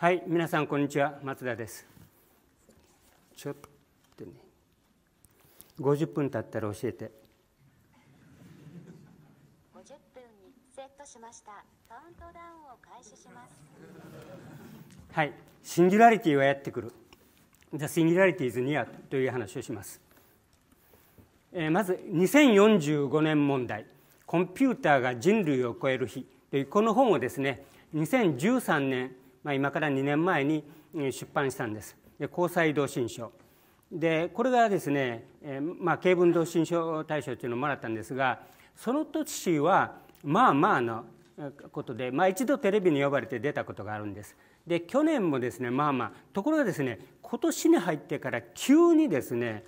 はい皆さんこんにちは松田ですちょっとね50分経ったら教えて50分にセットしましたカウントダウンを開始しますはいシンギュラリティはやってくる The Singularity is Near という話をしますえー、まず2045年問題コンピューターが人類を超える日というこの本をですね2013年まあ、今から2年前に出版したんです「交際同心書」でこれがですね、えまあ、経文同心書大賞っていうのをもらったんですがその年はまあまあのことで、まあ、一度テレビに呼ばれて出たことがあるんです。で去年もですねまあまあところがですね今年に入ってから急にですね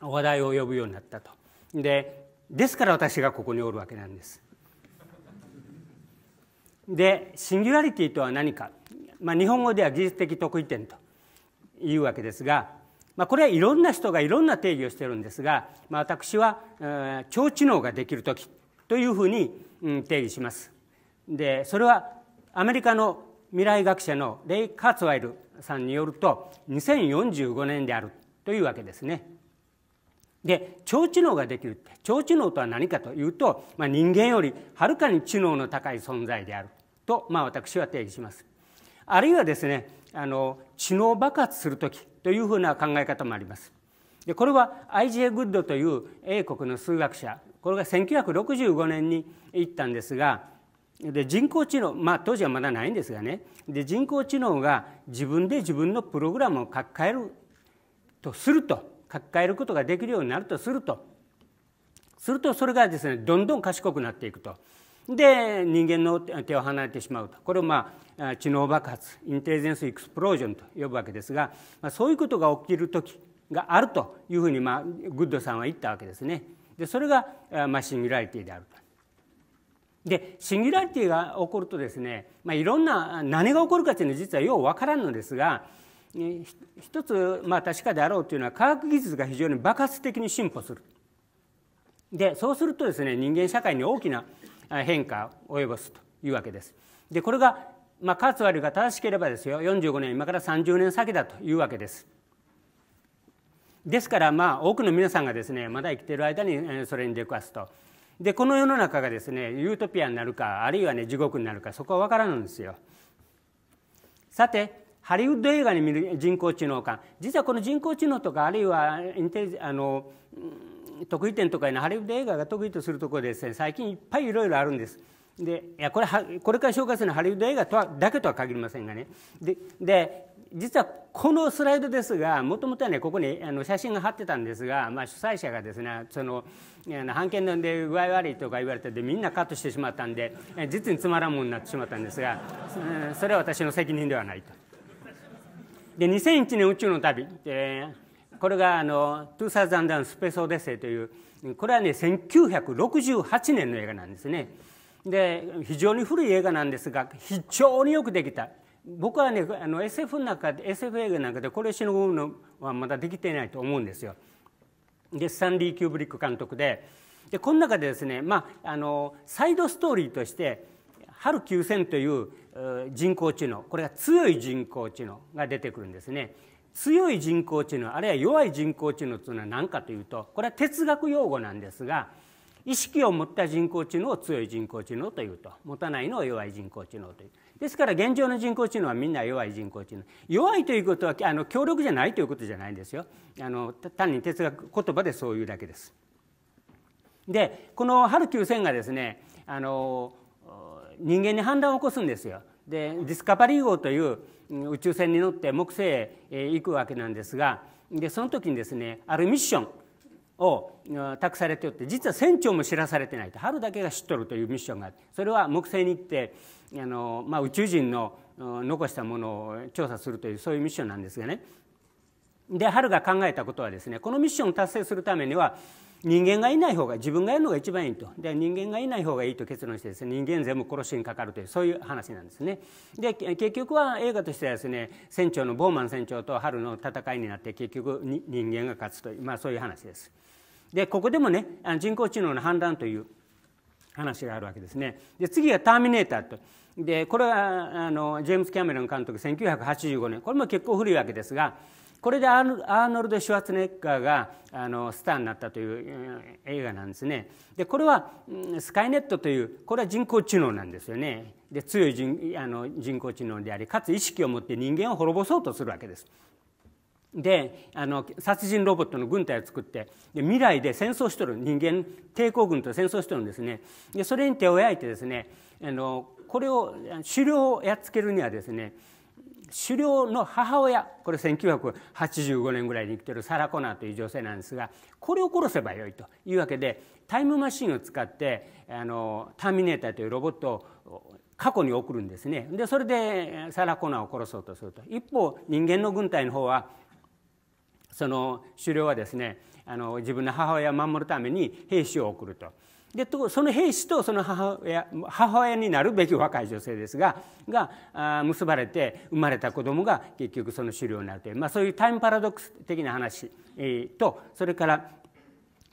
話題を呼ぶようになったと。でですから私がここにおるわけなんです。でシンギュラリティとは何か、まあ、日本語では技術的特異点というわけですが、まあ、これはいろんな人がいろんな定義をしてるんですが、まあ、私は、えー、超知能ができる時というふうに、うん、定義します。でそれはアメリカの未来学者のレイ・カーツワイルさんによると2045年であるというわけですね。で超知能ができるって超知能とは何かというと、まあ、人間よりはるかに知能の高い存在であると、まあ、私は定義します。あるいはですねあの知能爆発する時というふうな考え方もあります。でこれは I.J. グッドという英国の数学者これが1965年に行ったんですがで人工知能まあ当時はまだないんですがねで人工知能が自分で自分のプログラムを書き換えるとすると書き換えることができるようになるとするとするとそれがですねどんどん賢くなっていくとで人間の手を離れてしまうとこれをまあ知能爆発インテリジェンス・エクスプロージョンと呼ぶわけですが、まあ、そういうことが起きる時があるというふうに、まあ、グッドさんは言ったわけですね。でそれが、まあ、シンギュラリティであると。でシンギュラリティが起こるとですね、まあ、いろんな何が起こるかというのは実はようわからんのですが一つ、まあ、確かであろうというのは科学技術が非常に爆発的に進歩する。でそうするとですね人間社会に大きな変化を及ぼすというわけです。でこれが、まあ、カーツワルが正しければですよ45年今から30年先だというわけです。ですからまあ多くの皆さんがですねまだ生きている間にそれに出くわすと。でこの世の中がですねユートピアになるかあるいはね地獄になるかそこは分からないんですよ。さてハリウッド映画に見る人工知能感実はこの人工知能とかあるいはインテリあの得意点とかハリウッド映画が得意とするところでですね最近いっぱいいろいろあるんです。でいやこれはこれから紹介するのはハリウッド映画とはだけとは限りませんがねでで実はこのスライドですがもともとはねここにあの写真が貼ってたんですが、まあ、主催者がですねその判決なんで具合悪いとか言われてでみんなカットしてしまったんで実につまらんものになってしまったんですがそれは私の責任ではないと。で2001年宇宙の旅、えーこれがあの「2000スペース・オデッセイ」というこれはね1968年の映画なんですね。で非常に古い映画なんですが非常によくできた僕はねあの SF の中で SF 映画なんかでこれをしのぐのはまだできていないと思うんですよ。でスタンリー・キューブリック監督ででこの中でですね、まあ、あのサイドストーリーとして「ハル9000」という人工知能これが強い人工知能が出てくるんですね。強い人工知能あるいは弱い人工知能というのは何かというとこれは哲学用語なんですが意識を持った人工知能を強い人工知能というと持たないのを弱い人工知能というですから現状の人工知能はみんな弱い人工知能弱いということはあの強力じゃないということじゃないんですよあの単に哲学言葉でそういうだけです。でこのハルキウ線がですねあの人間に反乱を起こすんですよ。でディスカバリー号という宇宙船に乗って木星へ行くわけなんですがでその時にですねあるミッションを託されておって実は船長も知らされてないと春だけが知っとるというミッションがあってそれは木星に行ってあの、まあ、宇宙人の残したものを調査するというそういうミッションなんですがねで春が考えたことはですねこのミッションを達成するためには人間がいない方が自分がやるのが一番いいとで人間がいない方がいいと結論してです、ね、人間全部殺しにかかるというそういう話なんですねで結局は映画としてはですね船長のボーマン船長と春の戦いになって結局人間が勝つという、まあ、そういう話ですでここでもね人工知能の判断という話があるわけですねで次が「ターミネーター」と。でこれはあのジェームス・キャメロン監督1985年これも結構古いわけですがこれでアーノルド・シュワツネッガーがあのスターになったという映画なんですね。でこれはスカイネットというこれは人工知能なんですよね。で強い人あの人工知能でありかつ意識を持って人間を滅ぼそうとするわけです。であの殺人ロボットの軍隊を作ってで未来で戦争しとる人間抵抗軍と戦争しとるんですねでそれに手を焼いてですねあのこれを狩猟をやっつけるにはですね狩猟の母親これ1985年ぐらいに生きてるサラ・コナーという女性なんですがこれを殺せばよいというわけでタイムマシンを使ってあのターミネーターというロボットを過去に送るんですねでそれでサラ・コナーを殺そうとすると一方人間の軍隊の方はその狩猟はですねあの自分の母親を守るために兵士を送ると。でその兵士とその母親母親になるべき若い女性ですがが結ばれて生まれた子供が結局その狩猟になるという、まあ、そういうタイムパラドックス的な話、えー、とそれから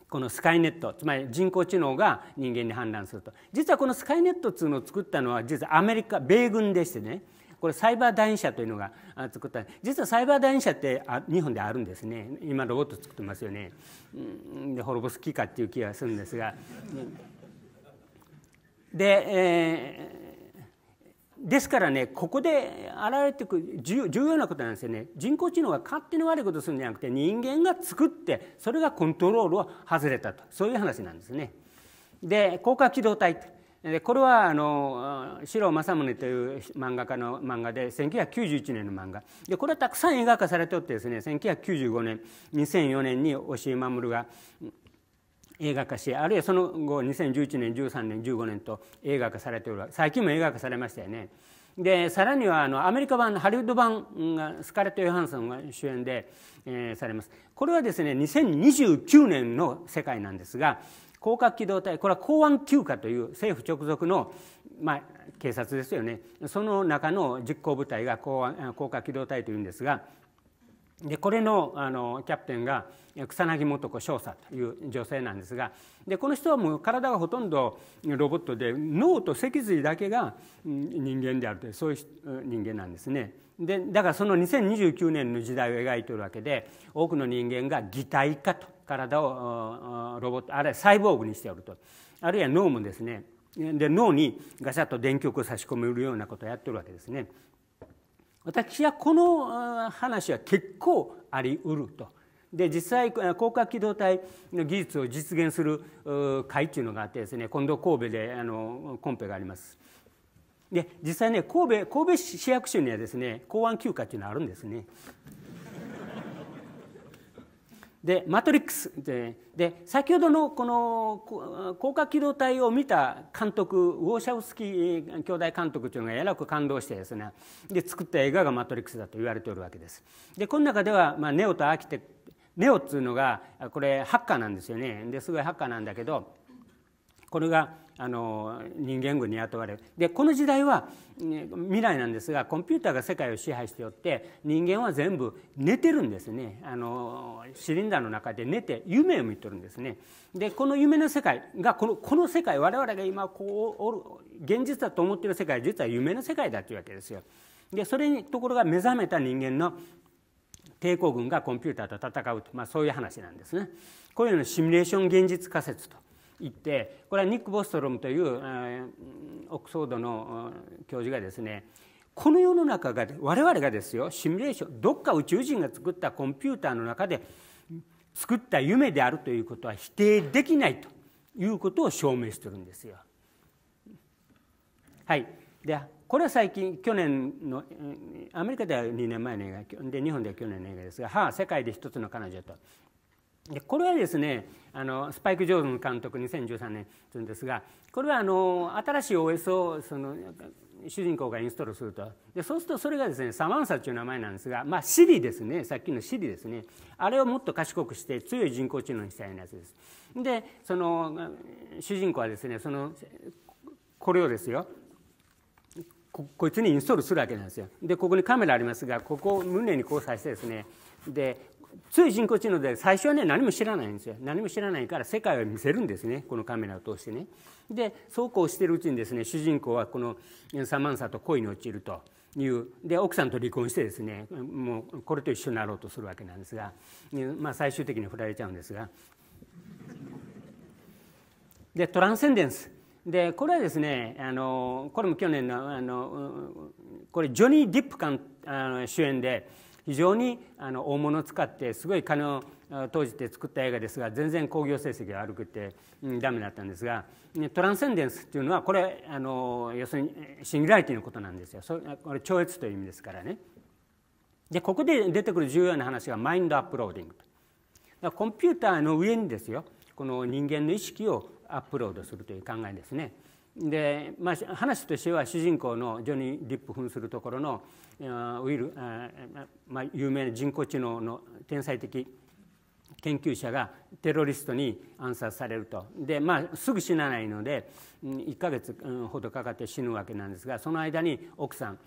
このスカイネットつまり人工知能が人間に判断すると実はこのスカイネットっていうのを作ったのは実はアメリカ米軍でしてねこれサイバー団員というのが作った実はサイバー団員って日本であるんですね今ロボット作ってますよねで滅ぼす気かっていう気がするんですが。で、えー、ですからねここで現れてくる重要なことなんですよね人工知能が勝手に悪いことをするんじゃなくて人間が作ってそれがコントロールを外れたとそういう話なんですね。で高架機動隊でこれはあの四郎正宗という漫画家の漫画で1991年の漫画でこれはたくさん映画化されておってですね1995年2004年に押井守が映画化しあるいはその後2011年13年15年と映画化されておる最近も映画化されましたよね。でさらにはあのアメリカ版のハリウッド版がスカレット・ヨハンソンが主演で、えー、されますこれはですね2029年の世界なんですが広角機動隊これは公安休暇という政府直属の、まあ、警察ですよねその中の実行部隊が公安広角機動隊というんですがでこれのあのキャプテンが草薙素子少佐という女性なんですがでこの人はもう体がほとんどロボットで脳と脊髄だけが人間であるというそういう人間なんですね。でだからその2029年の時代を描いているわけで多くの人間が擬態化と体をロボットあるいはサイボーグにしておるとあるいは脳もですねで脳にガシャッと電極を差し込めるようなことをやってるわけですね。私はこの話は結構ありうると。で実際高架機動隊の技術を実現する会っていうのがあってですね今度神戸であのコンペがあります。で実際ね神戸神戸市役所にはですね港湾休暇っていうのがあるんですね。でマトリックスでで先ほどのこの高架機動隊を見た監督ウォーシャウスキー兄弟監督というのがやらく感動してですねで作った映画が「マトリックス」だと言われておるわけです。でこの中では、まあ、ネオとアーキテクネオっていうのがこれハッカーなんですよねですごいハッカーなんだけどこれがあの人間軍に雇われるでこの時代は未来なんですがコンピューターが世界を支配しておって人間は全部寝てるんですねあのシリンダーの中で寝て夢を見とるんですねでこの夢の世界がこのこの世界我々が今こうおる現実だと思ってる世界実は夢の世界だというわけですよでそれにところが目覚めた人間の抵抗軍がコンピューターと戦うと、まあ、そういう話なんですね。こうのシミュレーション現実仮説と行ってこれはニック・ボストロムというオックスフォードの教授がですねこの世の中が我々がですよシミュレーションどっか宇宙人が作ったコンピューターの中で作った夢であるということは否定できないということを証明してるんですよ。はい、でこれは最近去年のアメリカでは2年前の映画で日本では去年の映画ですが「は世界で一つの彼女と」でこれはですねあのスパイク・ジョーン監督2013年というんですがこれはあの新しい OS をその主人公がインストールするとでそうするとそれがですねサマンサという名前なんですが、まあ、シリですねさっきのシリですねあれをもっと賢くして強い人工知能にしたようなやつです。でその主人公はですねそのこれをですよここいつにインストールするわけなんですよ。でここにカメラありますがここを胸に交差してですねでつい人工知能で最初はね何も知らないんですよ何も知らないから世界を見せるんですねこのカメラを通してねでそうこうしてるうちにですね主人公はこのサマンサと恋に落ちるというで奥さんと離婚してですねもうこれと一緒になろうとするわけなんですが、まあ、最終的に振られちゃうんですがでトランセンデンスでこれはですねあのこれも去年のあのこれジョニー・ディップ監主演で非常にあの大物を使ってすごい金を投じて作った映画ですが全然興行成績が悪くて、うん、ダメだったんですがトランセンデンスっていうのはこれあの要するにシングュライティのことなんですよそこれ超越という意味ですからね。でここで出てくる重要な話がマインドアップローディングとコンピューターの上にですよこの人間の意識をアップロードするという考えですね。で、まあ、話としては主人公のジョニー・ディップ扮するところのウイル、まあ、有名な人工知能の天才的研究者がテロリストに暗殺されるとで、まあ、すぐ死なないので1か月ほどかかって死ぬわけなんですがその間に奥さん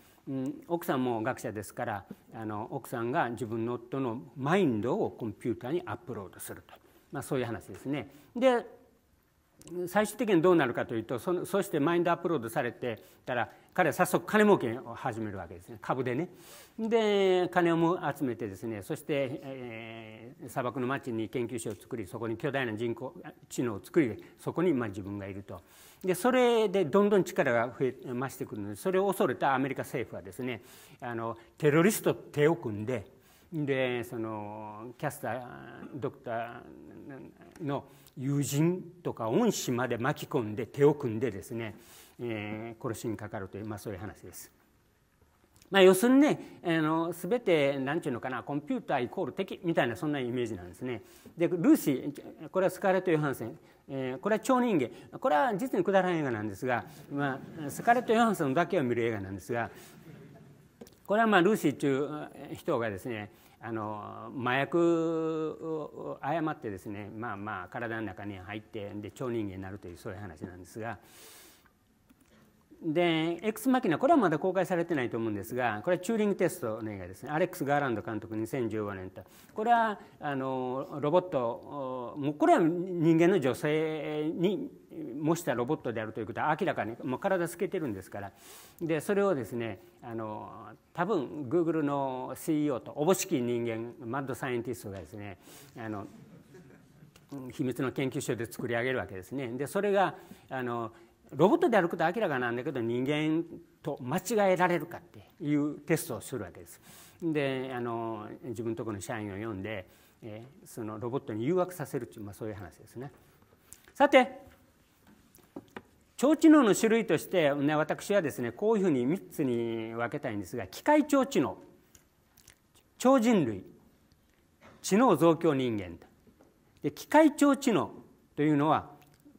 奥さんも学者ですからあの奥さんが自分の夫のマインドをコンピューターにアップロードすると、まあ、そういう話ですね。で最終的にどうなるかというとそそしてマインドアップロードされてたら彼は早速金儲けを始めるわけですね株でねで金をも集めてですねそして、えー、砂漠の町に研究所を作りそこに巨大な人工知能を作りそこにまあ自分がいるとでそれでどんどん力が増え増してくるのでそれを恐れたアメリカ政府はですねあのテロリストと手を組んででそのキャスタードクターの友人とか恩師まで巻き込んで手を組んでですね、えー、殺しにかかるという、まあ、そういう話です。まあ、要するにねあの全て何て言うのかなコンピューターイコール敵みたいなそんなイメージなんですね。でルーシーこれはスカーレット・ヨハンセン、えー、これは超人間これは実にくだらない映画なんですが、まあ、スカーレット・ヨハンセンだけを見る映画なんですがこれはまあルーシーっていう人がですねあの麻薬を誤ってですねまあまあ体の中に入ってで超人間になるというそういう話なんですが。で、X マキナ、これはまだ公開されてないと思うんですが、これはチューリングテストの映画ですね。アレックス・ガーランド監督2015年と。これは、あの、ロボット、もうこれは人間の女性に模したロボットであるということは明らかに、もう体透けてるんですから。で、それをですね、あの、多分、グーグルの CEO と、おぼしき人間、マッドサイエンティストがですね、あの、秘密の研究所で作り上げるわけですね。で、それが、あの、ロボットであることは明らかなんだけど人間と間違えられるかっていうテストをするわけです。であの自分のところの社員を読んで、そのロボットに誘惑させるという、まあ、そういう話ですね。さて超知能の種類として、ね、私はですねこういうふうに3つに分けたいんですが機械超知能超人類知能増強人間で機械超知能というのは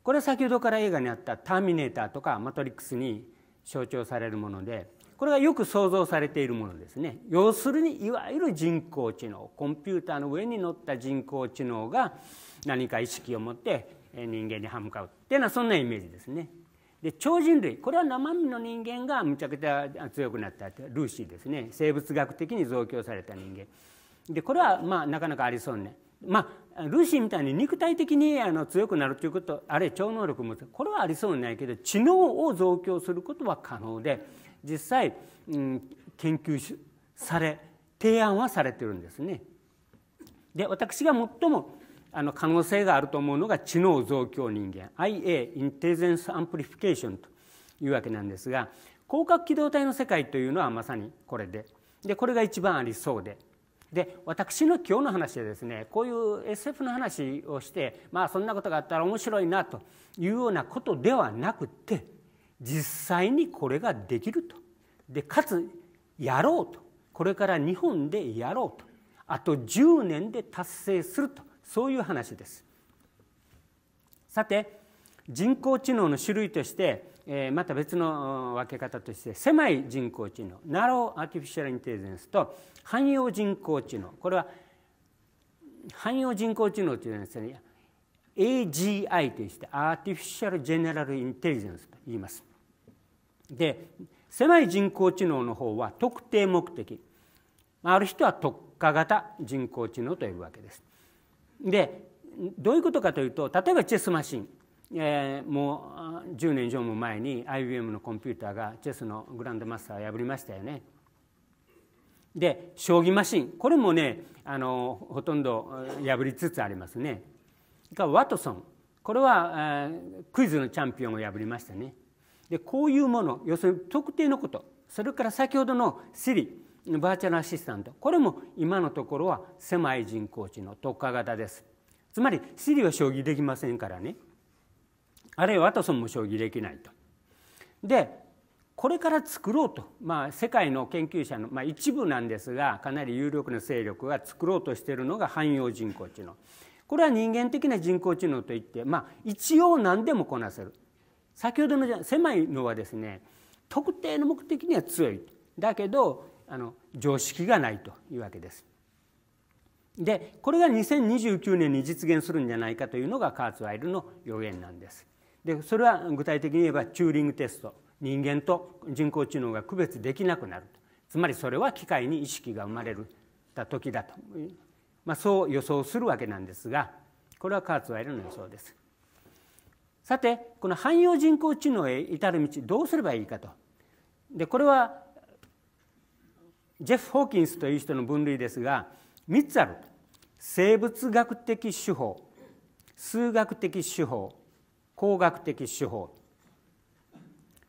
これは先ほどから映画にあった「ターミネーター」とか「マトリックス」に象徴されるものでこれがよく想像されているものですね要するにいわゆる人工知能コンピューターの上に乗った人工知能が何か意識を持って人間に歯向かうっていうのはそんなイメージですね。で超人類これは生身の人間がむちゃくちゃ強くなったルーシーですね生物学的に増強された人間でこれはまあなかなかありそうねまあルーシーみたいに肉体的にあの強くなるということあるいは超能力もこれはありそうにないけど知能を増強することは可能で実際、うん、研究され提案はされてるんですね。で私が最もあの可能性があると思うのが知能増強人間 IA インテリジェンスアンプリフィケーションというわけなんですが広角機動隊の世界というのはまさにこれででこれが一番ありそうでで私の今日の話でですねこういう SF の話をしてまあそんなことがあったら面白いなというようなことではなくて実際にこれができるとでかつやろうとこれから日本でやろうとあと10年で達成するとそういう話です。さて人工知能の種類としてえまた別の分け方として狭い人工知能ナローアーティフィシャルインテリジェンスと汎用人工知能これは汎用人工知能というのはですね AGI といってアーティフィシャル・ジェネラル・インテリジェンスと言います。で狭い人工知能の方は特定目的ある人は特化型人工知能というわけです。でどういうことかというと例えばチェスマシンえー、もう10年以上も前に IBM のコンピューターがチェスのグランドマスターを破りましたよね。で将棋マシンこれもねあのほとんど破りつつありますね。がワトソンこれはクイズのチャンピオンを破りましたね。でこういうもの要するに特定のことそれから先ほどの Siri バーチャルアシスタントこれも今のところは狭い人工知能特化型です。つまり Siri は将棋できませんからね。あるいはワトソンも将棋できないと。でこれから作ろうと、まあ、世界の研究者の、まあ、一部なんですがかなり有力な勢力が作ろうとしているのが汎用人工知能これは人間的な人工知能といって、まあ、一応何でもこなせる先ほどの狭いのはですね特定の目的には強いだけどあの常識がないというわけです。でこれが2029年に実現するんじゃないかというのがカーツワイルの予言なんです。でそれは具体的に言えばチューリングテスト人間と人工知能が区別できなくなるつまりそれは機械に意識が生まれた時だと、まあ、そう予想するわけなんですがこれはカーツワイルの予想です。さてこの汎用人工知能へ至る道どうすればいいかとでこれはジェフ・ホーキンスという人の分類ですが3つある生物学的手法数学的手法工学的手法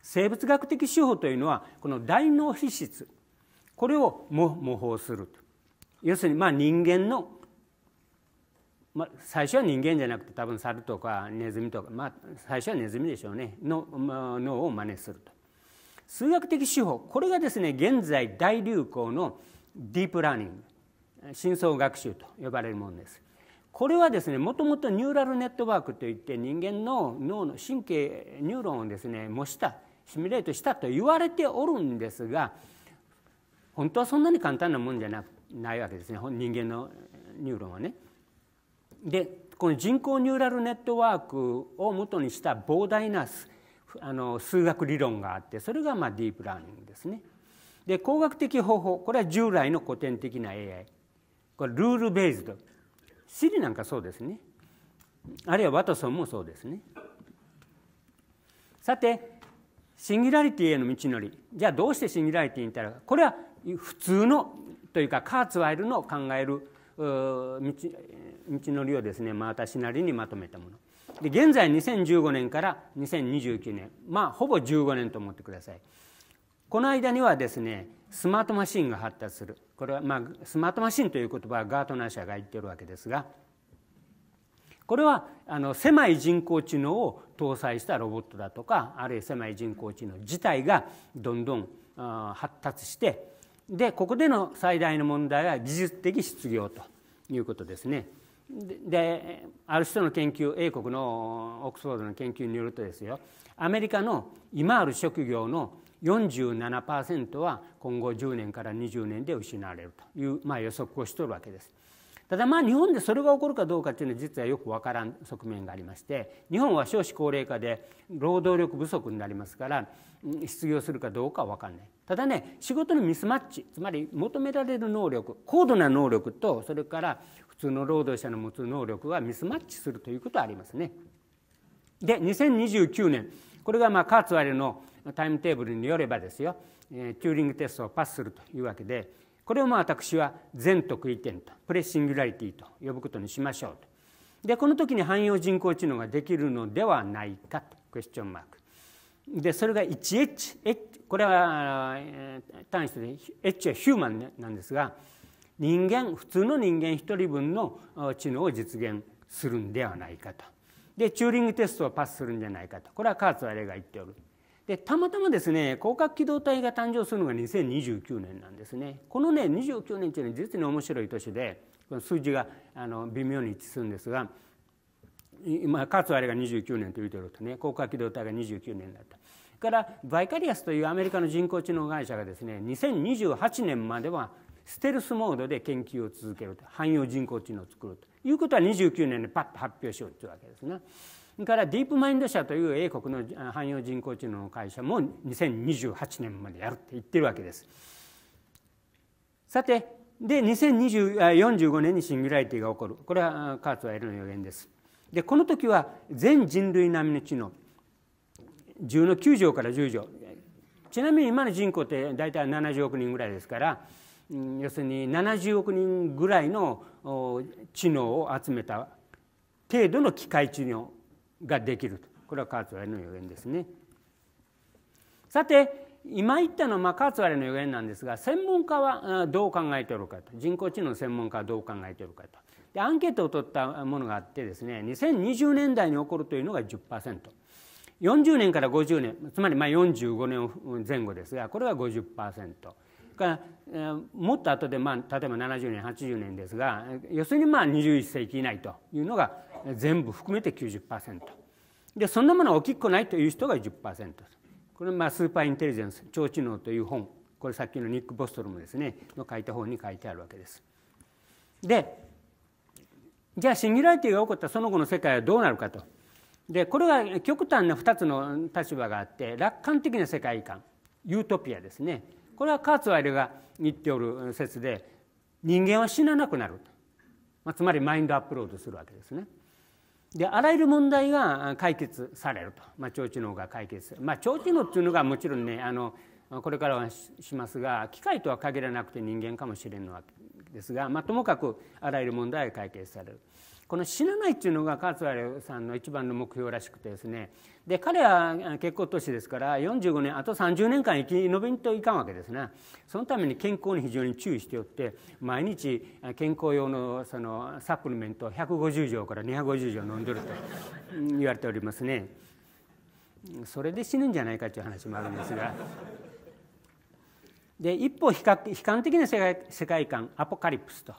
生物学的手法というのはこの大脳皮質これを模模倣すると要するにまあ人間の、まあ、最初は人間じゃなくて多分猿とかネズミとか、まあ、最初はネズミでしょうねの、まあ、脳を真似すると数学的手法これがですね現在大流行のディープラーニング深層学習と呼ばれるものですこれはですねもともとニューラルネットワークといって人間の脳の神経ニューロンをですね模したシミュレートしたと言われておるんですが本当はそんなに簡単なもんじゃなないわけですね人間のニューロンはね。でこの人工ニューラルネットワークを元にした膨大なあの数学理論があってそれがまあディープラーニングですね。で工学的方法これは従来の古典的な AI これルールベースドシリなんかそうですねあるいはワトソンもそうですねさてシンギュラリティへの道のりじゃあどうしてシンギュラリティに至るかこれは普通のというかカーツワイルの考える道道のりをですね、まあ、私なりにまとめたもので現在2015年から2029年まあほぼ15年と思ってくださいこの間にはですねスマートマシンが発達するこれはまあスマートマシンという言葉はガートナー社が言ってるわけですがこれはあの狭い人工知能を搭載したロボットだとかあるいは狭い人工知能自体がどんどん発達してでここでの最大の問題は技術的失業ということですね。である人の研究英国のオックスフォードの研究によるとですよアメリカの今ある職業の47%は今後10年から20年で失われるという、まあ、予測をしとるわけです。ただまあ日本でそれが起こるかどうかっていうのは実はよくわからん側面がありまして日本は少子高齢化で労働力不足になりますから失業するかどうかは分かんないただね仕事のミスマッチつまり求められる能力高度な能力とそれから普通の労働者の持つ能力がミスマッチするということはありますね。で2029年これがまあカーツワのタイムテーブルによればですよ、えチューリングテストをパスするというわけでこれをまあ私は全特異点とプレシングラリティと呼ぶことにしましょうとでこの時に汎用人工知能ができるのではないかとクエスチョンマークでそれが 1H これは、え単位で H はヒューマンなんですが人間普通の人間1人分の知能を実現するんではないかとでチューリングテストをパスするんじゃないかとこれはカーツは例が言っておるでたまたまですね広角機動隊が誕生するのが2029年なんですねこのね29年というのは実に面白い年でこの数字があの微妙に一致するんですが今かつあれが29年と言うてるとね広角機動隊が29年だった。からバイカリアスというアメリカの人工知能会社がですね2028年まではステルスモードで研究を続けると汎用人工知能を作るということは29年でパッと発表しようというわけですね。からディープマインド社という英国の汎用人工知能の会社も2028年までやるって言ってるわけです。さてで2045年にシングラリティが起こるこれはカーツは L の予言です。でこの時は全人類並みの知能10の9条から10条ちなみに今の人口って大体70億人ぐらいですから要するに70億人ぐらいの知能を集めた程度の機械知能ができるとこれはカーツワの予言ですね。さて今言ったのはまあカーツワレの予言なんですが専門家はどう考えておるかと人工知能専門家はどう考えておるかとでアンケートを取ったものがあってですね2020年代に起こるというのが 10%40 年から50年つまりまあ45年前後ですがこれは50%。からもっと後で、まあ、例えば70年80年ですが要するにまあ21世紀以内というのが全部含めて90%でそんなものは大きくないという人が10%これまあスーパーインテリジェンス超知能という本これさっきのニック・ボストルもですねの書いた本に書いてあるわけです。でじゃあシンギュラリティが起こったその後の世界はどうなるかと。でこれは極端な2つの立場があって楽観的な世界観ユートピアですねこれはカーツワイルが言っておる説で人間は死ななくなる、まあ、つまりマインドアップロードするわけですね。であらゆる問題が解決されると、まあ、超知能が解決する、まあ超知能っていうのがもちろんねあのこれからはしますが機械とは限らなくて人間かもしれんのわけですが、まあ、ともかくあらゆる問題が解決される。この死なないっていうのが勝原さんの一番の目標らしくてですねで彼は結婚年ですから45年あと30年間生き延びんといかんわけですねそのために健康に非常に注意しておって毎日健康用のそのサプリメントを150錠から250錠飲んでると言われておりますねそれで死ぬんじゃないかという話もあるんですが。で一方悲観的な世界観アポカリプスと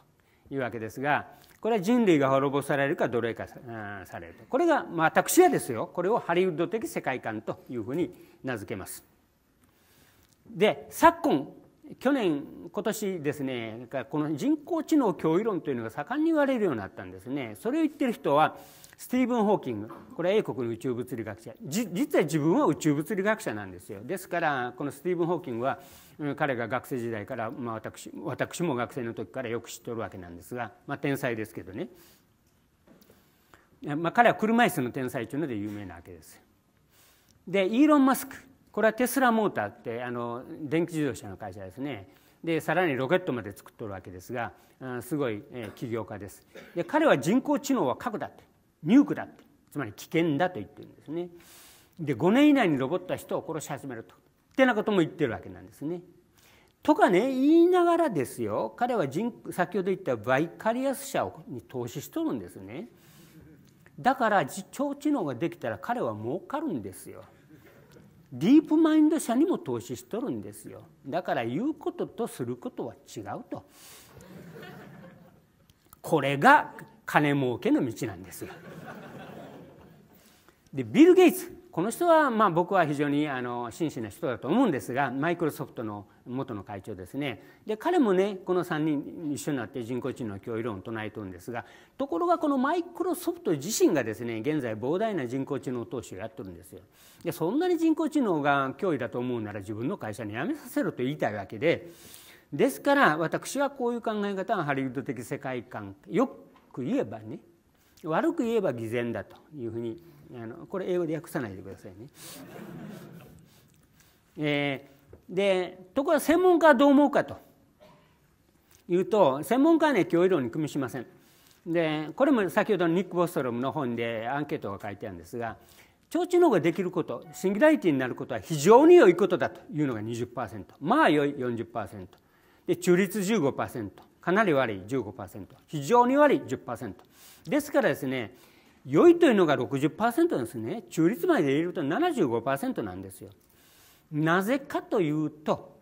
いうわけですがこれは人類が滅ぼされるか奴隷化されるとこれが、まあ、私はですよこれをハリウッド的世界観というふうに名付けます。で昨今去年今年ですねこの人工知能脅威論というのが盛んに言われるようになったんですねそれを言ってる人はスティーブン・ホーキングこれは英国の宇宙物理学者実は自分は宇宙物理学者なんですよですからこのスティーブン・ホーキングは彼が学生時代から、まあ私、私も学生の時からよく知っておるわけなんですが、まあ、天才ですけどね、まあ、彼は車椅子の天才というので有名なわけです。でイーロン・マスクこれはテスラモーターってあの電気自動車の会社ですねでさらにロケットまで作っとるわけですがすごい起業家ですで彼は人工知能は核だってニュークだってつまり危険だと言ってるんですねで5年以内にロボットは人を殺し始めるとてなことも言ってるわけなんですね。とかね言いながらですよ彼は人先ほど言ったバイカリアス社に投資しとるんですね。だから自知能ができたら彼は儲かるんですよ。ディープマインド社にも投資しとるんですよ。だから言うこととすることは違うと。これが金儲けの道なんですよ。でビル・ゲイツこの人は、まあ、僕は非常にあの真摯な人だと思うんですがマイクロソフトの元の会長ですねで彼もねこの3人一緒になって人工知能の教育論を唱えてるんですがところがこのマイクロソフト自身がですね現在膨大な人工知能投資をやってるんですよ。でそんなに人工知能が脅威だと思うなら自分の会社に辞めさせろと言いたいわけでですから私はこういう考え方がハリウッド的世界観よく言えばね悪く言えば偽善だというふうにあのこれ英語で訳さないでくださいね。えー、でところが専門家はどう思うかというと専門家はね教育論に組みしません。でこれも先ほどのニック・ボストロムの本でアンケートが書いてあるんですが超知能ができることシンギュラリティになることは非常に良いことだというのが20%まあ良い40%で中立15%かなり悪い15%非常に悪い10%ですからですね良いというのが60%ですね中立まで入れると75%なんですよ。なぜかというと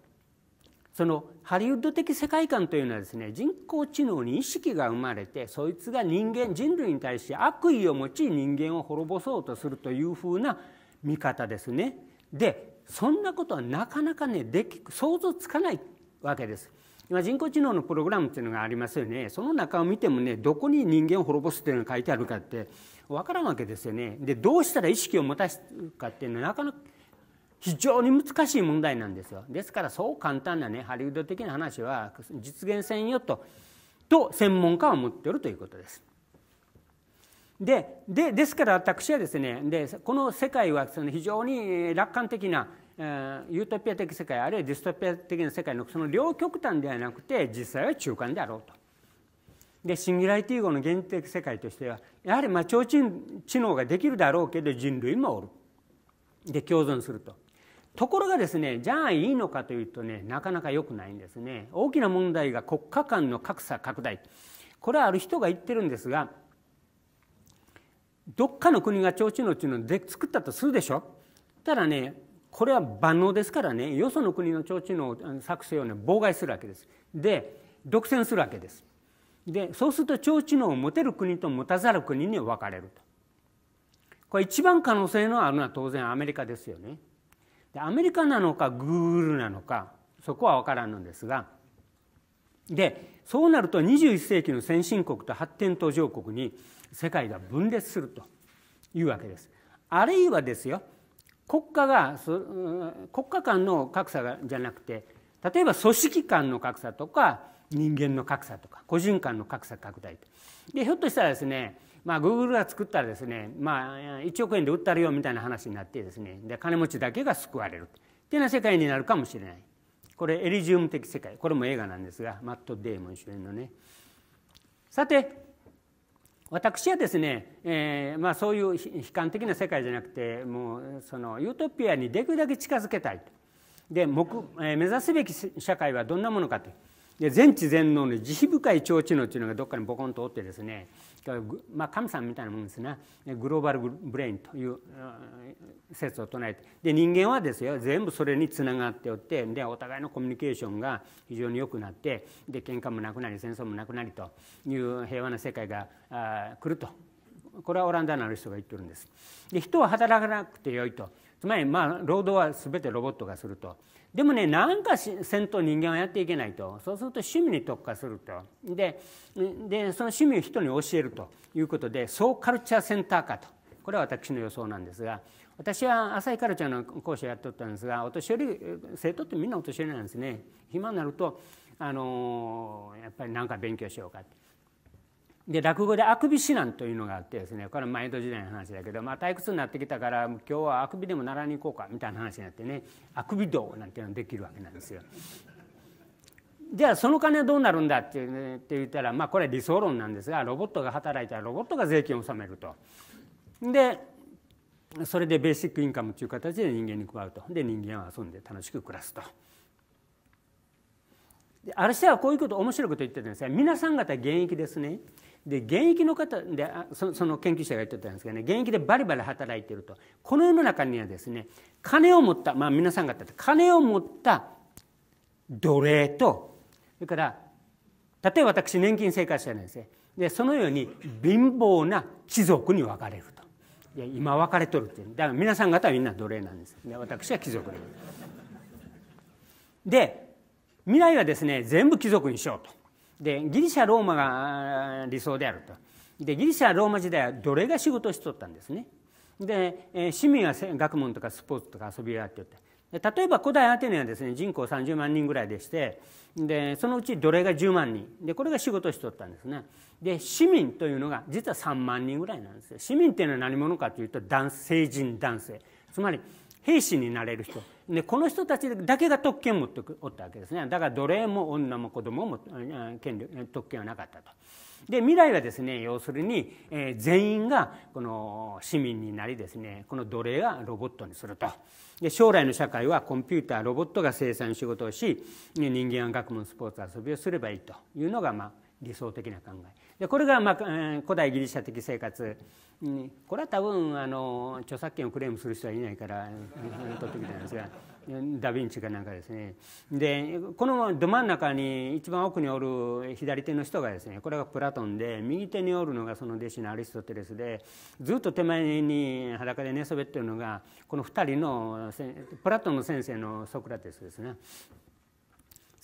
そのハリウッド的世界観というのはですね人工知能に意識が生まれてそいつが人間人類に対して悪意を持ち人間を滅ぼそうとするというふうな見方ですね。でそんなことはなかなかねでき想像つかないわけです。今人工知能のプログラムっていうのがありますよねその中を見てもねどこに人間を滅ぼすっていうのが書いてあるかって分からんわけですよねでどうしたら意識を持たすかっていうのはなかなか非常に難しい問題なんですよですからそう簡単なねハリウッド的な話は実現せんよとと専門家は思ってるということです。ででですから私はですねでこの世界はその非常に楽観的なユートピア的世界あるいはディストピア的な世界のその両極端ではなくて実際は中間であろうと。でシンギュラリティ号の原理的世界としてはやはりまあ超知能ができるだろうけど人類もおる。で共存すると。ところがですねじゃあいいのかというとねなかなか良くないんですね大きな問題が国家間の格差拡大これはある人が言ってるんですがどっかの国が提灯のうちので作ったとするでしょただねこれは万能ですからねよその国の提灯の作成を、ね、妨害するわけですで独占するわけですでそうすると提灯を持てる国と持たざる国に分かれるとこれ一番可能性のあるのは当然アメリカですよねでアメリカなのかグーグルなのかそこは分からんのですがでそうなると21世紀の先進国と発展途上国に世界が分裂するというわけです。あるいはですよ国家が国家間の格差じゃなくて例えば組織間の格差とか人間の格差とか個人間の格差拡大でひょっとしたらですねまあ、グーグルが作ったらですね、まあ、1億円で売ったるよみたいな話になってですねで金持ちだけが救われるっていうような世界になるかもしれないこれエリジウム的世界これも映画なんですがマット・デーモン主演のねさて私はですね、えーまあ、そういう悲観的な世界じゃなくてもうそのユートピアにできるだけ近づけたいで目、えー、目指すべき社会はどんなものかというで全知全能の慈悲深い超知能というのがどっかにボコンとおってですねまあ、神様みたいなもんですな、ね、グローバルブレインという説を唱えてで人間はですよ全部それにつながっておってでお互いのコミュニケーションが非常に良くなってで喧嘩もなくなり戦争もなくなりという平和な世界が来るとこれはオランダのある人が言ってるんです。で人は働かなくてよいとつまりまあ労働は全てロボットがすると。でもね何かせん人間はやっていけないとそうすると趣味に特化するとででその趣味を人に教えるということで総カルチャーセンター化とこれは私の予想なんですが私は浅井カルチャーの講師をやっておったんですがお年寄り生徒ってみんなお年寄りなんですね暇になるとあのやっぱり何か勉強しようかって。で落語であくび指南というのがあってですねこれは毎年時代の話だけど、まあ、退屈になってきたから今日はあくびでも習いに行こうかみたいな話になってねあくび道なんていうのができるわけなんですよ。じゃあその金はどうなるんだって,、言ったら、まあ、これは理想論なんですがロボットが働いたらロボットが税金を納めると。でそれでベーシックインカムという形で人間に配るとで人間は遊んで楽しく暮らすと。である人はこういうこと面白いこと言ってるんですが皆さん方現役ですねで現役の方でその研究者が言ってたんですどね現役でバリバリ働いてるとこの世の中にはですね金を持ったまあ皆さん方金を持った奴隷とそれから例えば私年金生活者なんですねでそのように貧乏な貴族に分かれるといや今分かれとるっていうだから皆さん方はみんな奴隷なんですで私は貴族でで未来はですね全部貴族にしようとでギリシャローマが理想であるとでギリシャローマ時代は奴隷が仕事しとったんですねで市民は学問とかスポーツとか遊びをやっておった例えば古代アテネはですね人口30万人ぐらいでしてでそのうち奴隷が10万人でこれが仕事しとったんですねで市民というのが実は3万人ぐらいなんですよ市民っていうのは何者かというと男性人男性つまり兵士になれる人でこの人たちだけが特権を持っておったわけですねだから奴隷も女も子供も権力特権はなかったと。で未来はですね要するに、えー、全員がこの市民になりですねこの奴隷はロボットにするとで将来の社会はコンピューターロボットが生産仕事をし人間は学問スポーツ遊びをすればいいというのが、まあ、理想的な考えでこれが、まあ、古代ギリシャ的生活これは多分あの著作権をクレームする人はいないから取ってきたんですがダ・ヴィンチかなんかですねでこのど真ん中に一番奥におる左手の人がですねこれがプラトンで右手におるのがその弟子のアリストテレスでずっと手前に裸で寝そべってるのがこの2人のプラトンの先生のソクラテスですね。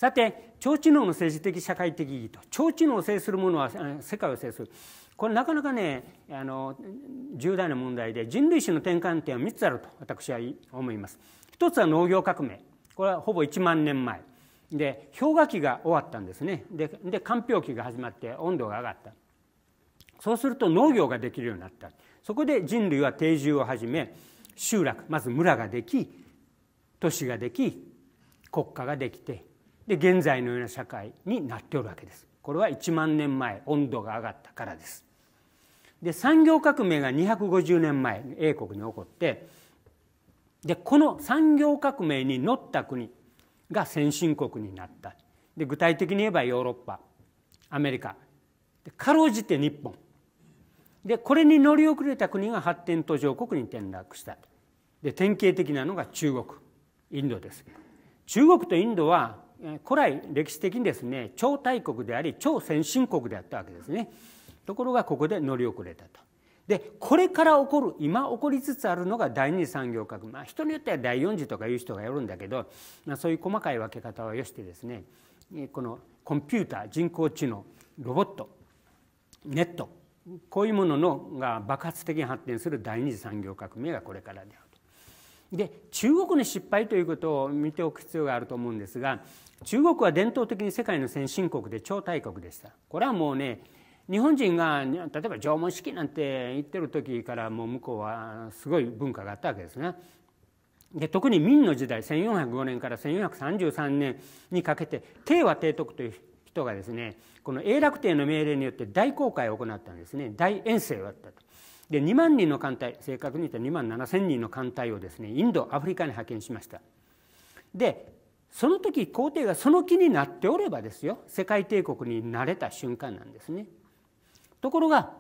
さて超知能の政治的社会的意義と超知能を制する者は世界を制するこれなかなかねあの重大な問題で人類史の転換点は3つあると私は思います。一つは農業革命これはほぼ1万年前で氷河期が終わったんですねでで間氷期が始まって温度が上がったそうすると農業ができるようになったそこで人類は定住を始め集落まず村ができ都市ができ国家ができてで現在のような社会になっておるわけですこれは1万年前温度が上がったからですで産業革命が250年前英国に起こってでこの産業革命に乗った国が先進国になったで具体的に言えばヨーロッパアメリカかろうじて日本でこれに乗り遅れた国が発展途上国に転落したで典型的なのが中国インドです中国とインドは古来歴史的にですね超大国であり超先進国であったわけですねところがここで乗り遅れたとでこれから起こる今起こりつつあるのが第二次産業革命、まあ、人によっては第4次とかいう人がいるんだけど、まあ、そういう細かい分け方はよしてですねこのコンピューター人工知能ロボットネットこういうもののが爆発的に発展する第二次産業革命がこれからである。で中国の失敗ということを見ておく必要があると思うんですが中国は伝統的に世界の先進国で超大国でしたこれはもうね日本人が例えば縄文式なんて言ってる時からもう向こうはすごい文化があったわけですね。で特に明の時代1405年から1433年にかけて帝和帝徳という人がですねこの永楽帝の命令によって大航海を行ったんですね大遠征をやったと。で2万人の艦隊正確に言ったら2万7,000人の艦隊をですねインドアフリカに派遣しました。でその時皇帝がその気になっておればですよ世界帝国になれた瞬間なんですね。ところが、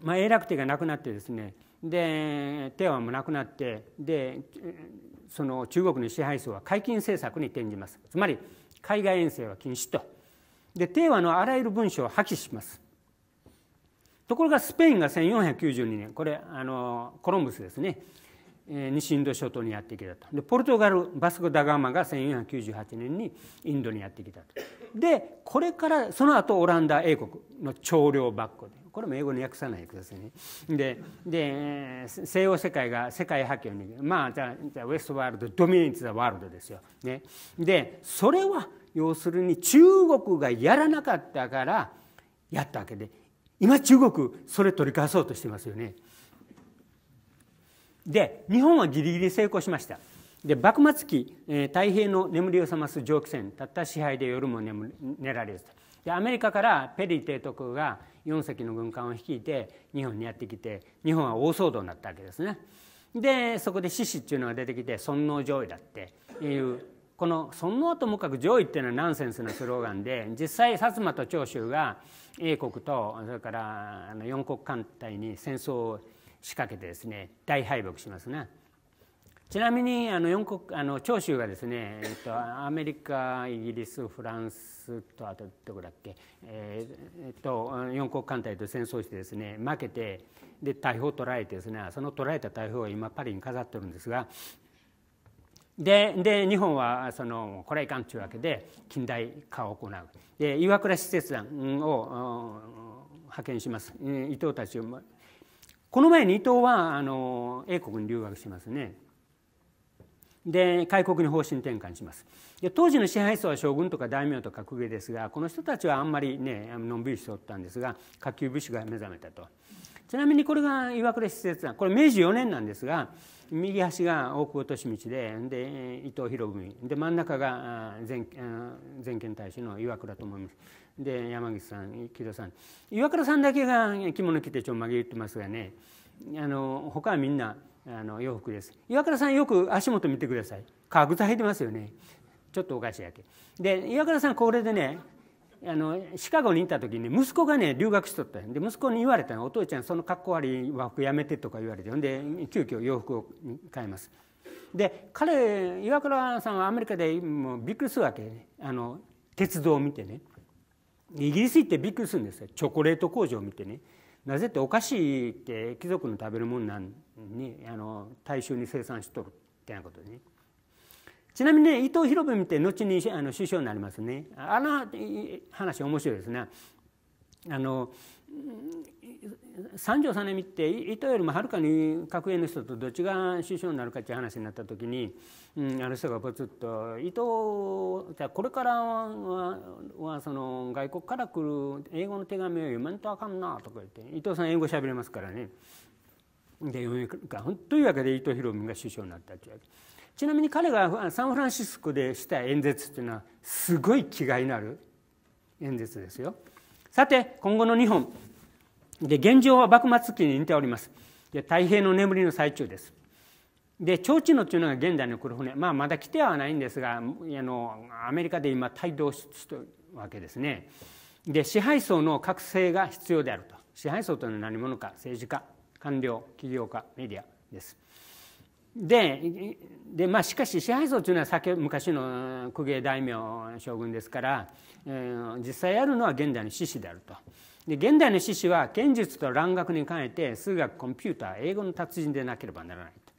まあ、永楽帝が亡くなってですねで帝王も亡くなってでその中国の支配層は解禁政策に転じますつまり海外遠征は禁止とで帝和のあらゆる文書を破棄しますところがスペインが1492年これあのコロンブスですね、え西インド諸島にやってきたとでポルトガルバスコ・ダガーマが1498年にインドにやってきたとでこれからその後オランダ英国の長領ばっこでこれも英語に訳さないでくださいねでで西洋世界が世界覇権にまあじゃあウェストワールドドミネンツ・ザ・ワールドですよ、ね、でそれは要するに中国がやらなかったからやったわけで今中国それ取り返そうとしてますよねで日本はギリギリ成功しましたで幕末期、えー、太平の眠りを覚ます蒸気船たった支配で夜も眠寝られずでアメリカからペリー提督が4隻の軍艦を率いて日本にやってきて日本は大騒動になったわけですねでそこで獅子っていうのが出てきて尊王攘夷だっていうこの「尊王ともかく上位」っていうのはナンセンスなスローガンで実際薩摩と長州が英国とそれから四国艦隊に戦争を仕掛けてですね大敗北しますね。ちなみにあの四国あの長州がですね、えっと、アメリカイギリスフランスとあとどこだっけ、えー、えっと、四国艦隊と戦争してですね負けてで大砲を捕らえてですねその捕らえた大砲を今パリに飾ってるんですがでで日本はそのこれはいかんというわけで近代化を行うで岩倉使節団を派遣します伊藤たちをこの前に伊藤はあの英国に留学しますねで開国に方針転換しますで当時の支配層は将軍とか大名とか公家ですがこの人たちはあんまりねのんびりしておったんですが下級武士が目覚めたとちなみにこれが岩倉使節団これ明治4年なんですが右端が大久保利通でで伊藤博文で真ん中が全権県大使の岩倉智美で山口さん木戸さん岩倉さんだけが着物着てちょんまげ言ってますがねあの他はみんなあの洋服です岩倉さんよく足元見てください革靴履いてますよねちょっとおかしいだけで岩倉さんこれでねあのシカゴにいた時に息子がね留学しとったんで息子に言われたの「お父ちゃんそのかっこ悪い和服やめて」とか言われてほんで急遽洋服を買います。で彼岩倉さんはアメリカでもうびっくりするわけ、ね、あの鉄道を見てねイギリス行ってびっくりするんですよチョコレート工場を見てねなぜってお菓子って貴族の食べるもんなんにあの大衆に生産しとるってなことでね。ちなみにね伊藤博文って後にあの首相になりますねあの話面白いですね。あの三条実美って伊藤よりもはるかに格上の人とどっちが首相になるかっていう話になった時に、うん、ある人がぽつっと「伊藤じゃこれからははその外国から来る英語の手紙を読まんとあかんな」とか言って伊藤さん英語しゃべれますからね。で読めるかというわけで伊藤博文が首相になったっていうわけ。ちなみに彼がサンフランシスコでした演説というのはすごい気概のある演説ですよさて今後の日本で現状は幕末期に似ておりますで太平の眠りの最中ですで提灯のというのが現代の黒船、まあ、まだ来てはないんですがあのアメリカで今帯同してるわけですねで支配層の覚醒が必要であると支配層というのは何者か政治家官僚起業家メディアですでで、まあ、しかし支配層というのは先昔の公家大名将軍ですから、えー、実際あるのは現代の獅子であると。で現代の獅子は剣術と蘭学に関えて数学コンピューター英語の達人でなければならないと。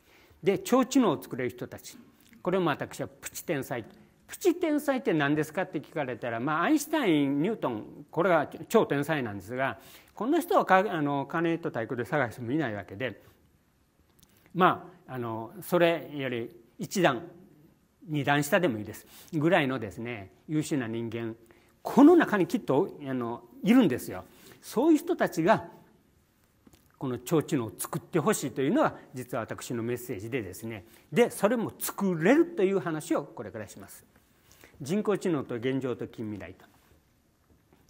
で超知能を作れる人たちこれも私はプチ天才プチ天才って何ですかって聞かれたら、まあ、アインシュタインニュートンこれが超天才なんですがこの人はかあの金と太鼓で探してもいないわけで。まああのそれより1段2段下でもいいですぐらいのですね優秀な人間この中にきっとあのいるんですよ。そういう人たちがこの知能を作ってほしいというのが実は私のメッセージでですねでそれも作れるという話をこれからします。人工知能と現状と近未来と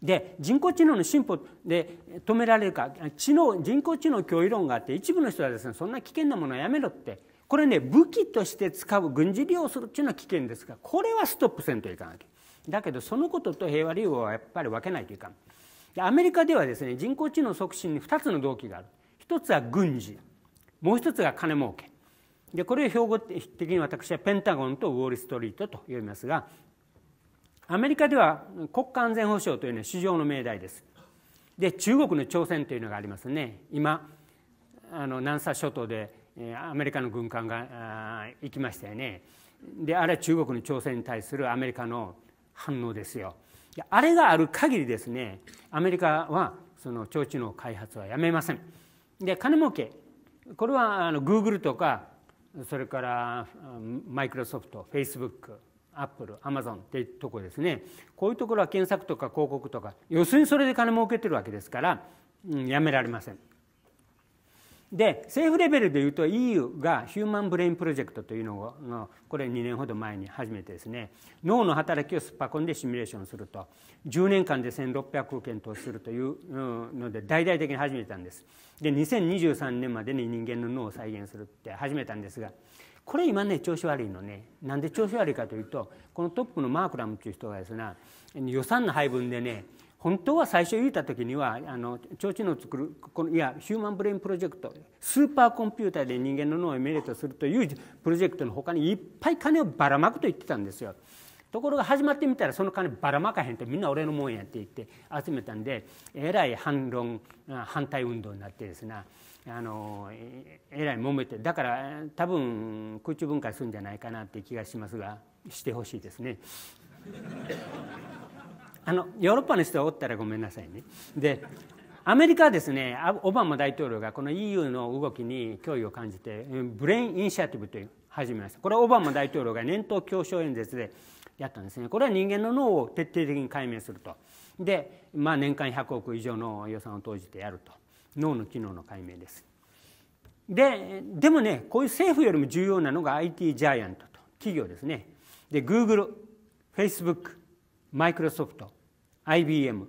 で人工知能の進歩で止められるか知能人工知能脅威論があって一部の人はですねそんな危険なものはやめろってこれね武器として使う軍事利用するっていうのは危険ですがこれはストップせんといかなきゃだけどそのことと平和利用はやっぱり分けないといかんアメリカではですね人工知能促進に2つの動機がある1つは軍事もう1つが金儲けでこれを標語的に私はペンタゴンとウォール・ストリートと呼びますがアメリカでは国家安全保障というのは市場の命題ですで中国の朝鮮というのがありますね今あの南沙諸島でアメリカの軍艦が行きましたよねであれは中国の朝鮮に対するアメリカの反応ですよあれがある限りですねアメリカはその超知能開発はやめませんで金儲けこれはあのグーグルとかそれからマイクロソフトフェイスブックアップルアマゾンっていうとこですねこういうところは検索とか広告とか要するにそれで金儲けてるわけですから、うん、やめられません。で政府レベルでいうと EU がヒューマンブレインプロジェクトというのをこれ2年ほど前に始めてですね脳の働きをすっぱこんでシミュレーションすると10年間で1600億円投資するというので大々的に始めたんですで2023年までに人間の脳を再現するって始めたんですがこれ今ね調子悪いのねなんで調子悪いかというとこのトップのマークラムっていう人がですね予算の配分でね本当は最初言った時にはあの提灯を作るこのいやヒューマンブレインプロジェクトスーパーコンピューターで人間の脳をエメレートするというプロジェクトのほかにいっぱい金をばらまくと言ってたんですよ。ところが始まってみたらその金ばらまかへんとみんな俺のもんやって言って集めたんでえらい反論反対運動になってですねあのえらい揉めてだから多分空中分解するんじゃないかなって気がしますがしてほしいですね。あのヨーロッパの人がおったらごめんなさいね。でアメリカはですねオバマ大統領がこの EU の動きに脅威を感じてブレイン・イニシアティブという始めましたこれはオバマ大統領が年頭協商演説でやったんですねこれは人間の脳を徹底的に解明するとで、まあ、年間100億以上の予算を投じてやると。脳の機能の解明です。ででもねこういう政府よりも重要なのが IT ジャイアントと企業ですね。で Google、Facebook、Microsoft、IBM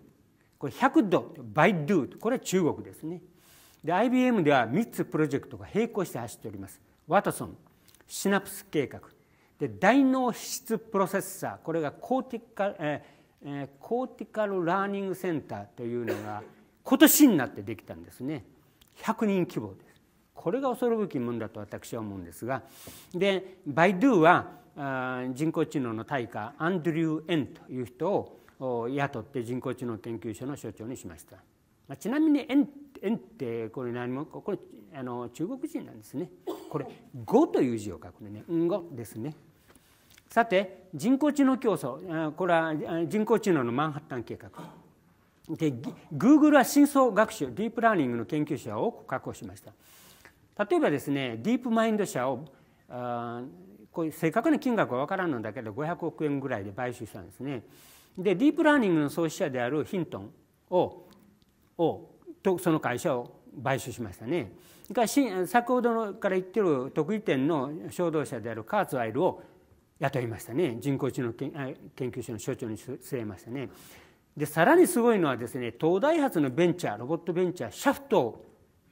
これ100度バイドゥこれは中国ですね。で IBM では3つプロジェクトが並行して走っております。ワトソンシナプス計画で大脳皮質プロセッサーこれがコーティカ,、えー、コーティカルラーニングセンターというのが今年になってできたんですね100人規模ですこれが恐るべきもんだと私は思うんですがでバイドゥは人工知能の大家アンドリュー・エンという人を雇って人工知能研究所の所長にしました、まあ、ちなみにエンエンってこれ何もこれあの中国人なんですねこれ「語」という字を書くのね「んご」ですねさて人工知能競争これは人工知能のマンハッタン計画で Google は深層学習ディープラーニングの研究者を確保しました例えばですねディープマインド社をあこういう正確な金額は分からんのだけど500億円ぐらいで買収したんですねでディープラーニングの創始者であるヒントンををとその会社を買収しましたねから先ほどから言ってる得意点の衝動者であるカーツワイルを雇いましたね人工知能研究所の所長に据えましたねでさらにすごいのはですね東大発のベンチャーロボットベンチャーシャフトを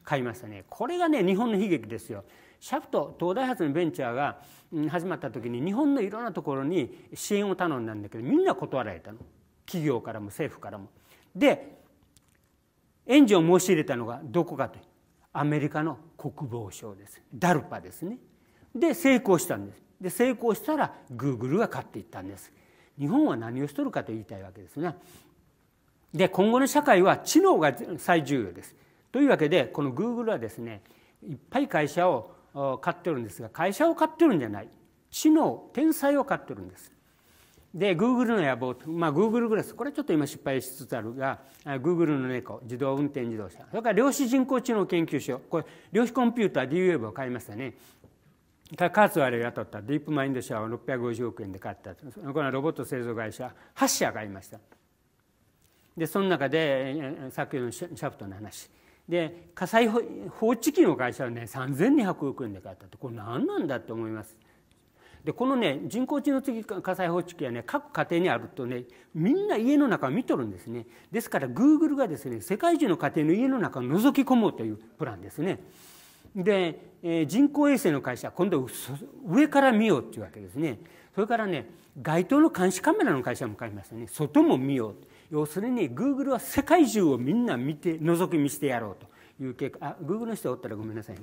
買いましたねこれがね日本の悲劇ですよシャフト東大発のベンチャーが始まった時に日本のいろんなところに支援を頼んだんだけどみんな断られたの企業からも政府からもで援助を申し入れたのがどこかとアメリカの国防省ですダルパですねで成功したんですで成功したらグーグルが買っていったんです日本は何をしとるかと言いたいわけですねで今後の社会は知能が最重要です。というわけでこのグーグルはですねいっぱい会社を買ってるんですが会社を買ってるんじゃない知能天才を買ってるんです。でグーグルの野望まあグーグルグラスこれちょっと今失敗しつつあるがグーグルの猫自動運転自動車それから量子人工知能研究所これ量子コンピューター d w a v を買いましたねカーツはあれが雇ったディープマインド社を650億円で買ったこのロボット製造会社8社買いました。でその中でさっきのシャフトの話で火災報知器の会社はね3200億円で買ったってこれ何なんだと思います。でこのね人工知能次火災報知器はね各家庭にあるとねみんな家の中を見とるんですねですからグーグルがですね世界中の家庭の家の中を覗き込もうというプランですねで、えー、人工衛星の会社今度上から見ようっていうわけですねそれからね街頭の監視カメラの会社も買いましたね外も見よう要するにグーグルは世界中をみんな見て覗き見してやろうという結果あグーグルの人おったらごめんなさいね。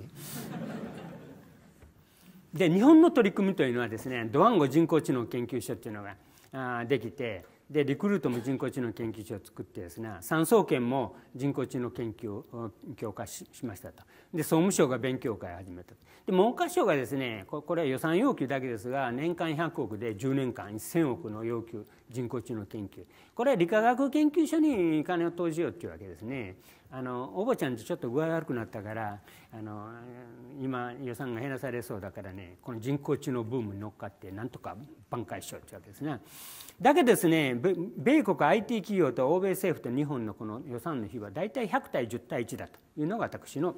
で日本の取り組みというのはですねドワンゴ人工知能研究所っていうのができてでリクルートも人工知能研究所を作ってですね産総研も人工知能研究を強化しましたとで総務省が勉強会を始めたで文科省がですねこれは予算要求だけですが年間100億で10年間1000億の要求人工知能研究これは理化学研究所に金を投じようっていうわけですねあのおばちゃんとちょっと具合悪くなったからあの今予算が減らされそうだからねこの人工知能ブームに乗っかってなんとか挽回しようってわけですね。だけどですね米国 IT 企業と欧米政府と日本のこの予算の比は大体100対10対1だというのが私の、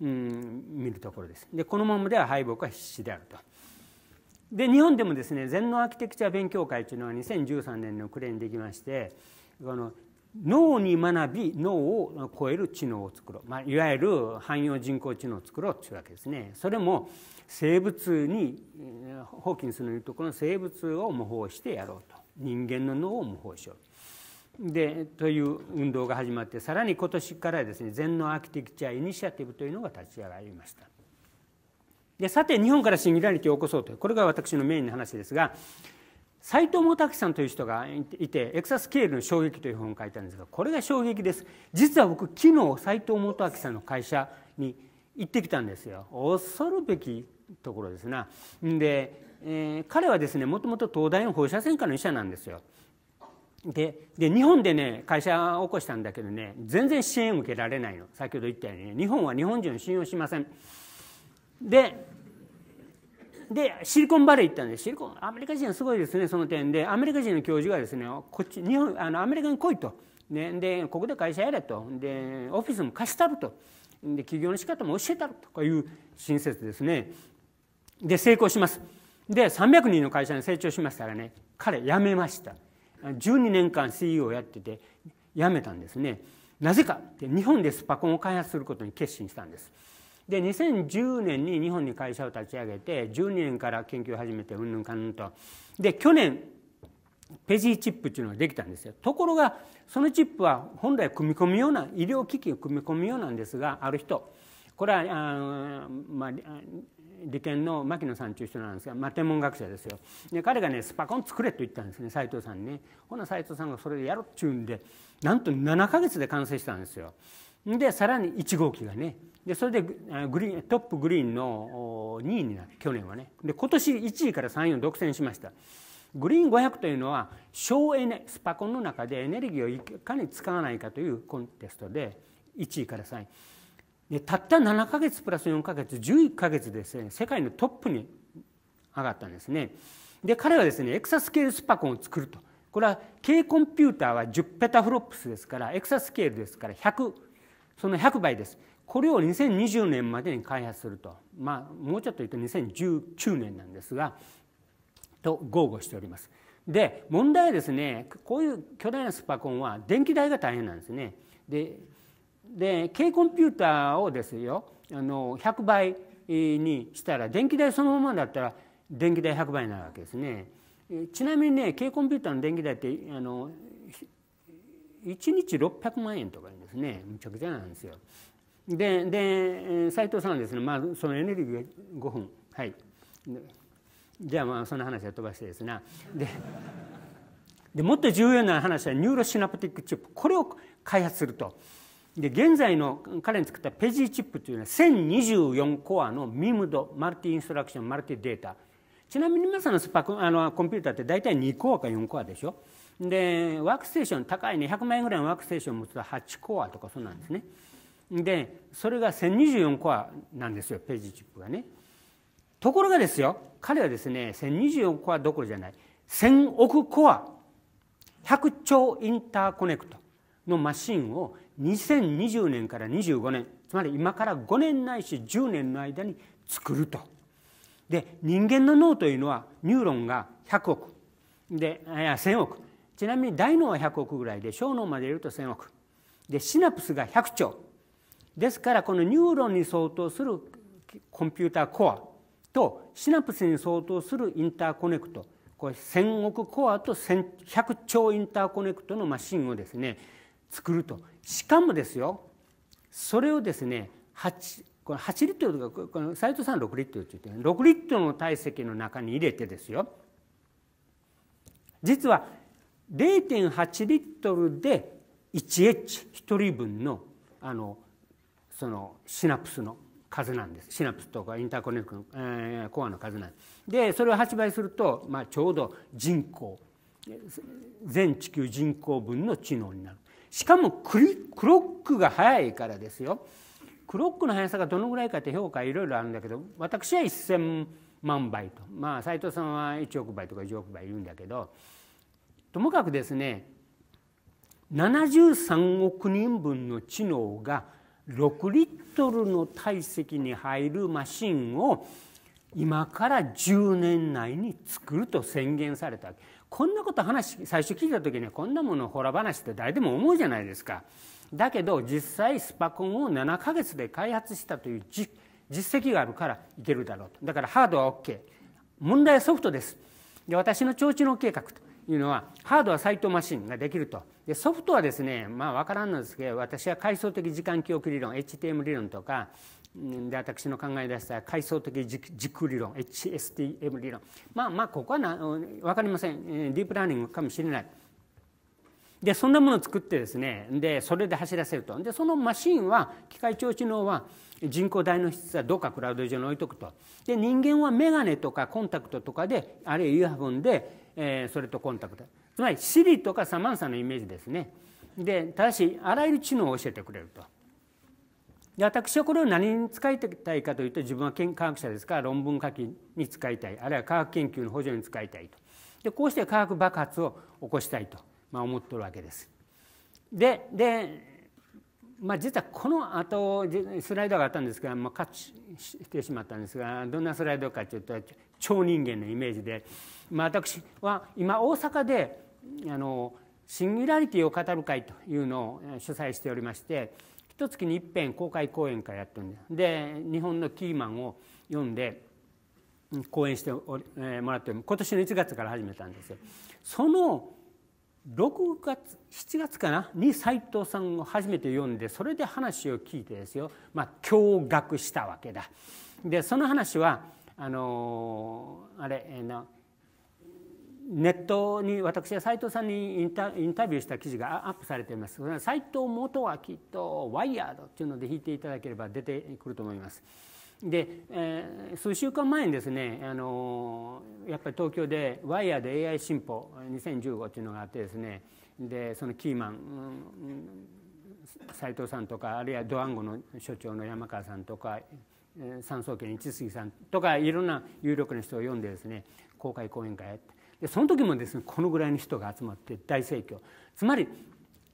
うん、見るところです。でこのままでは敗北は必至であると。で日本でもですね全農アーキテクチャ勉強会というのは2013年の暮れにできましてこの脳に学び脳を超える知能を作ろう、まあ、いわゆる汎用人工知能を作ろうというわけですね。それも生物にホーキンスの言うところの生物を模倣してやろうと人間の脳を模倣しようでという運動が始まってさらに今年からですね全能アーキテクチャイニシアティブというのが立ち上がりました。でさて日本からシンギュラリティを起こそうとこれが私のメインの話ですが斎藤元明さんという人がいて「エクサスケールの衝撃」という本を書いたんですがこれが衝撃です実は僕昨日斎藤元明さんの会社に行ってきたんですよ恐るべきところですなで、えー、彼はですねもともと東大の放射線科の医者なんですよでで日本でね会社を起こしたんだけどね全然支援を受けられないの先ほど言ったようにね日本は日本人を信用しませんでで、シリコンバレー行ったんです。シリコン、アメリカ人はすごいですね、その点で。アメリカ人の教授がですね、こっち、日本、あの、アメリカに来いと。ね、で、ここで会社やれと。で、オフィスも貸したると。で、起業の仕方も教えたるとかいう親切ですね。で、成功します。で、300人の会社に成長しましたらね、彼辞めました。12年間 CEO をやってて、辞めたんですね。なぜか、日本でスパコンを開発することに決心したんです。で2010年に日本に会社を立ち上げて12年から研究を始めてうんぬんかんぬんとで去年ペジーチップっていうのができたんですよところがそのチップは本来組み込むような医療機器を組み込むようなんですがある人これはあまあ理研の牧野さんという人なんですが、まあ、天文学者ですよで彼がねスパコン作れと言ったんですね斎藤さんにねほな斎藤さんがそれでやろっちゅうんでなんと7か月で完成したんですよでさらに1号機がねでそれでグリーントップグリーンの2位になって去年はねで今年1位から3位を独占しましたグリーン500というのは省エネスパコンの中でエネルギーをいかに使わないかというコンテストで1位から3位でたった7か月プラス4か月11か月ですね世界のトップに上がったんですねで彼はですねエクサスケールスパコンを作るとこれは K コンピューターは10ペタフロップスですからエクサスケールですから100その100倍です。これを2020年までに開発すると、まあ、もうちょっと言うと2019年なんですが、と豪語しております。で、問題はですね、こういう巨大なスパコンは電気代が大変なんですね。で、で軽コンピューターをですよ、あの100倍にしたら、電気代そのままだったら電気代100倍になるわけですね。ちなみにね、軽コンピューターの電気代ってあの1日600万円とかねですねむちゃくちゃなんですよ。でで斉藤さんはですね、まあ、そのエネルギー5分はいじゃあまあその話は飛ばしてですな、ででもっと重要な話はニューロシナプティックチップこれを開発すると。で現在の彼に作ったペジーチップというのは1024コアのミムドマルティインストラクションマルティデータちなみに皆さんのスパあのコンピューターって大体2コアか4コアでしょ。でワークステーション高いね100万円ぐらいのワークステーション持つと8コアとかそうなんですねでそれが1024コアなんですよページチップがねところがですよ彼はですね1024コアどころじゃない1000億コア100兆インターコネクトのマシンを2020年から25年つまり今から5年ないし10年の間に作ると。で人間の脳というのはニューロンが100億で1,000億ちなみに大脳は100億ぐらいで小脳まで入れると1000億でシナプスが100兆ですからこのニューロンに相当するコンピューターコアとシナプスに相当するインターコネクトこれ1,000億コアと100兆インターコネクトのマシンをですね作るとしかもですよそれをですね 8, この8リットルとか斎藤さん6リットルって言って6リットルの体積の中に入れてですよ実は0.8リットルで 1H1 人分のあのそのシナプスの数なんですシナプスとかインターコネクトの、えコアの数なんですでそれを8倍すると、まあ、ちょうど人口全地球人口分の知能になるしかもクロックが速いからですよクロックの速さがどのぐらいかって評価いろいろあるんだけど私は1,000万倍とまあ斎藤さんは1億倍とか10億倍言うんだけどともかくですね73億人分の知能が6リットルの体積に入るマシンを今から10年内に作ると宣言されたこんなこと話最初聞いた時に、は、こんなものほら話って誰でも思うじゃないですかだけど実際スパコンを7か月で開発したという実績があるからいけるだろうとだからハードは OK 問題はソフトですで私の提灯の計画というのはハードはサイトマシンができるとでソフトはですねまあ分からんのですけど私は階層的時間記憶理論 HTM 理論とかで私の考え出した階層的軸理論 HSTM 理論まあまあここはな分かりませんディープラーニングかもしれない。でそんなものを作ってですねでそれで走らせるとでそのマシンは機械聴知能は人工大の質はどうかクラウド上に置いとくとで人間は眼鏡とかコンタクトとかであるいはイヤホンでえそれとコンタクトつまりシリとかサマンサのイメージですねでただしあらゆる知能を教えてくれるとで私はこれを何に使いたいかというと自分は科学者ですから論文書きに使いたいあるいは科学研究の補助に使いたいとでこうして科学爆発を起こしたいと、まあ、思っとるわけです。でで、まあ、実はこの後スライドがあったんですが、まあ、カットしてしまったんですがどんなスライドかというと超人間のイメージでまあ、私は今大阪であのシンギュラリティを語る会というのを主催しておりまして一月に一遍公開講演会やってるんですで日本のキーマンを読んで講演してお、えー、もらって今年の1月から始めたんですよ。その6月7月かなに斎藤さんを初めて読んでそれで話を聞いてですよ、まあ、驚愕したわけだ。でその話はあのー、あれ、えー、なネットに私は斎藤さんにインタビューした記事がアップされています斎藤元はきっとワイヤードっていうので引いていただければ出てくると思います。で、えー、数週間前にですねあのやっぱり東京でワイヤーで AI 進歩2015っていうのがあってですねでそのキーマン、斉藤さんとかあるいはドワンゴの所長の山川さんとか産総研一杉さんとかいろんな有力な人を読んでですね公開講演会やってでその時もですねこのぐらいの人が集まって大盛況つまり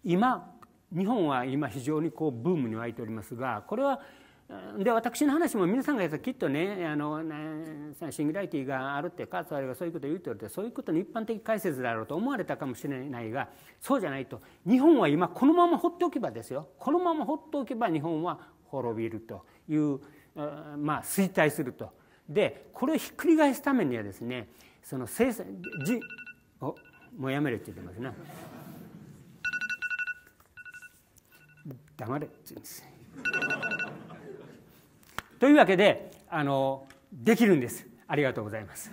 今日本は今非常にこうブームに沸いておりますがこれはで私の話も皆さんがやったらきっとねあのシングラリティがあるってカーツれレがそういうことを言うとってそういうことの一般的解説だろうと思われたかもしれないがそうじゃないと日本は今このまま放っておけばですよこのまま放っておけば日本は滅びるというまあ衰退すると。でこれをひっくり返すためにはですねその生産じおもうやめれって言ってますな黙れって言うんですというわけであのできるんですありがとうございます